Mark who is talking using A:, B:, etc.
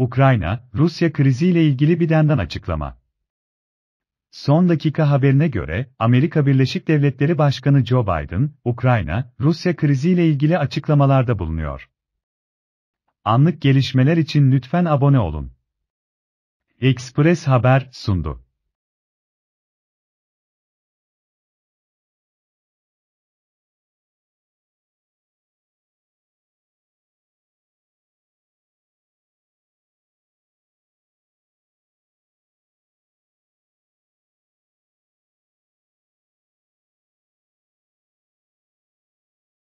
A: Ukrayna, Rusya kriziyle ilgili bir denden açıklama. Son dakika haberine göre, Amerika Birleşik Devletleri Başkanı Joe Biden, Ukrayna, Rusya kriziyle ilgili açıklamalarda bulunuyor. Anlık gelişmeler için lütfen abone olun. Express Haber sundu.